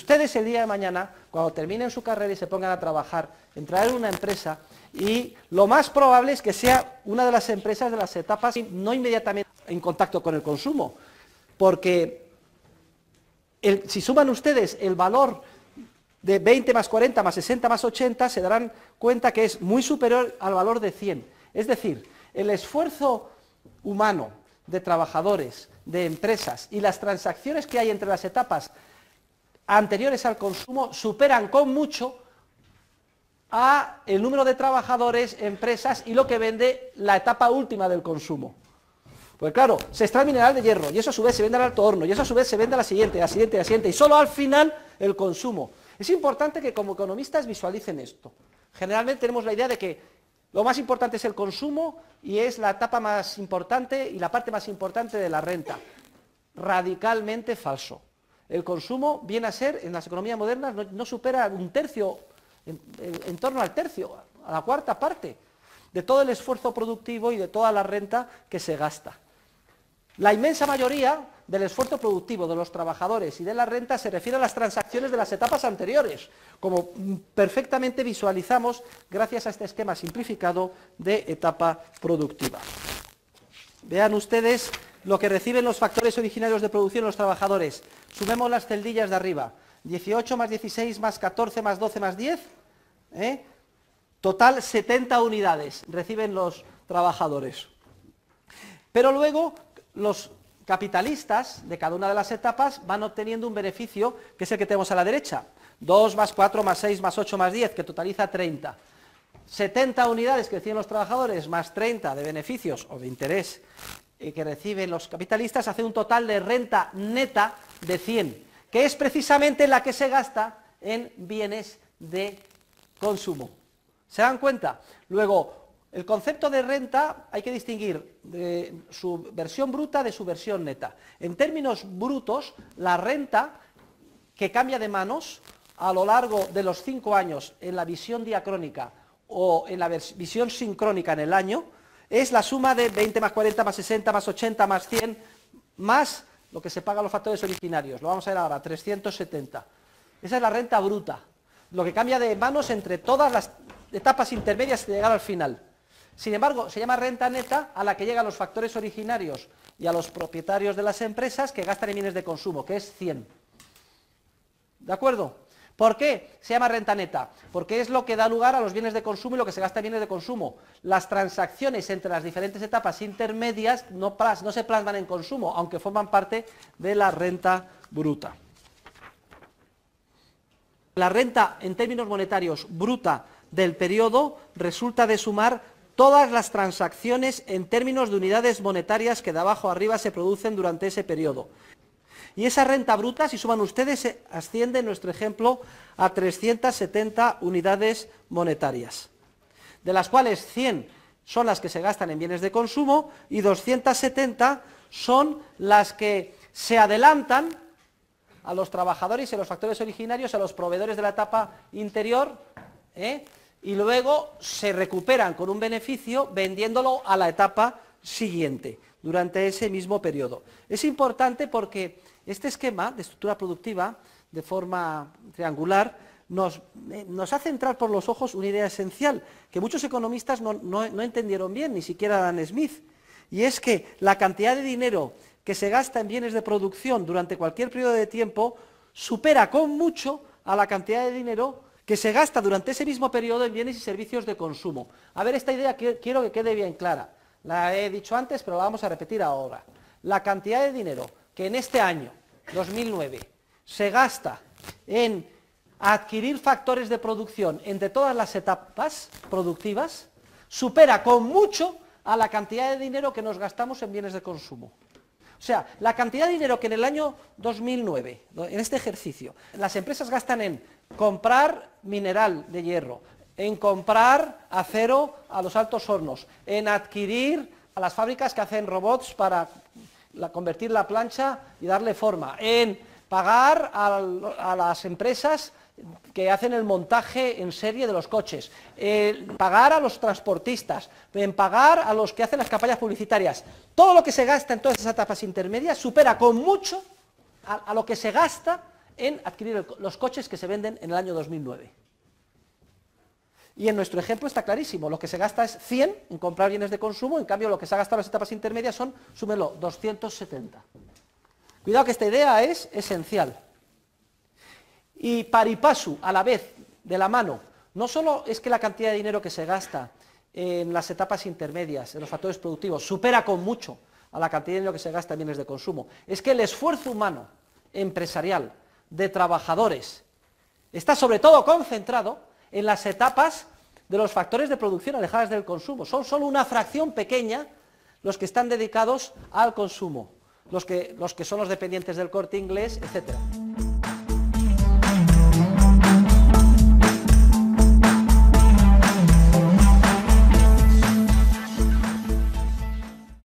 Ustedes el día de mañana, cuando terminen su carrera y se pongan a trabajar, entrar en una empresa y lo más probable es que sea una de las empresas de las etapas no inmediatamente en contacto con el consumo, porque si suman ustedes el valor de 20 más 40 más 60 más 80, se darán cuenta que es muy superior al valor de 100. Es decir, el esfuerzo humano de trabajadores, de empresas y las transacciones que hay entre las etapas anteriores al consumo superan con mucho a el número de trabajadores, empresas y lo que vende la etapa última del consumo. Pues claro, se extrae mineral de hierro y eso a su vez se vende al alto horno y eso a su vez se vende a la siguiente, a la siguiente, a la siguiente y solo al final el consumo. Es importante que como economistas visualicen esto. Generalmente tenemos la idea de que lo más importante es el consumo y es la etapa más importante y la parte más importante de la renta. Radicalmente falso el consumo viene a ser, en las economías modernas, no, supera un tercio, en, torno al tercio, a la cuarta parte, de todo el esfuerzo productivo y de toda la renta que se gasta. La inmensa mayoría del esfuerzo productivo de los trabajadores y de la renta se refiere a las transacciones de las etapas anteriores, como perfectamente visualizamos gracias a este esquema simplificado de etapa productiva. Vean ustedes lo que reciben los factores originarios de producción los trabajadores. Sumemos las celdillas de arriba. 18 más 16 más 14 más 12 más 10. ¿eh? Total 70 unidades reciben los trabajadores. Pero luego los capitalistas de cada una de las etapas van obteniendo un beneficio que es el que tenemos a la derecha. 2 más 4 más 6 más 8 más 10, que totaliza 30. 70 unidades que reciben los trabajadores más 30 de beneficios o de interés eh, que reciben los capitalistas hace un total de renta neta de 100, que es precisamente la que se gasta en bienes de consumo. ¿Se dan cuenta? Luego, el concepto de renta hay que distinguir eh, su versión bruta de su versión neta. En términos brutos, la renta que cambia de manos a lo largo de los cinco años en la visión diacrónica o en la visión sincrónica en el año, es la suma de 20 más 40 más 60 más 80 más 100 más lo que se paga a los factores originarios. Lo vamos a ver ahora, 370. Esa es la renta bruta, lo que cambia de manos entre todas las etapas intermedias de llegar al final. Sin embargo, se llama renta neta a la que llegan los factores originarios y a los propietarios de las empresas que gastan en bienes de consumo, que es 100. ¿De acuerdo? ¿Por qué? Se llama renta neta, porque es lo que da lugar a los bienes de consumo y lo que se gasta en bienes de consumo. Las transacciones entre las diferentes etapas intermedias no, se plasman en consumo, aunque forman parte de la renta bruta. La renta en términos monetarios bruta del periodo resulta de sumar todas las transacciones en términos de unidades monetarias que de abajo a arriba se producen durante ese periodo. Y esa renta bruta, si suman ustedes, eh, asciende en nuestro ejemplo a 370 unidades monetarias, de las cuales 100 son las que se gastan en bienes de consumo y 270 son las que se adelantan a los trabajadores y a los factores originarios, a los proveedores de la etapa interior, ¿eh? y luego se recuperan con un beneficio vendiéndolo a la etapa siguiente durante ese mismo periodo. Es importante porque este esquema de estructura productiva de forma triangular nos, eh, hace entrar por los ojos una idea esencial que muchos economistas no, entendieron bien, ni siquiera Adam Smith, y es que la cantidad de dinero que se gasta en bienes de producción durante cualquier periodo de tiempo supera con mucho a la cantidad de dinero que se gasta durante ese mismo periodo en bienes y servicios de consumo. A ver, esta idea quiero que quede bien clara. La he dicho antes, pero la vamos a repetir ahora. La cantidad de dinero que en este año, 2009, se gasta en adquirir factores de producción entre todas las etapas productivas, supera con mucho a la cantidad de dinero que nos gastamos en bienes de consumo. O sea, la cantidad de dinero que en el año 2009, en este ejercicio, las empresas gastan en comprar mineral de hierro, en comprar acero a los altos hornos, en adquirir a las fábricas que hacen robots para convertir la plancha y darle forma, en pagar a las empresas que hacen el montaje en serie de los coches, en pagar a los transportistas, en pagar a los que hacen las campañas publicitarias. Todo lo que se gasta en todas esas etapas intermedias supera con mucho a, lo que se gasta en adquirir los coches que se venden en el año 2009. Y en nuestro ejemplo está clarísimo, lo que se gasta es 100 en comprar bienes de consumo, en cambio lo que se ha gastado en las etapas intermedias son, súmelo, 270. Cuidado que esta idea es esencial. Y paripasu, a la vez, de la mano, no solo es que la cantidad de dinero que se gasta en las etapas intermedias, en los factores productivos, supera con mucho a la cantidad de dinero que se gasta en bienes de consumo, es que el esfuerzo humano, empresarial, de trabajadores, está sobre todo concentrado en las etapas de los factores de producción alejadas del consumo. Son solo una fracción pequeña los que están dedicados al consumo, los que, los que son los dependientes del corte inglés, etcétera.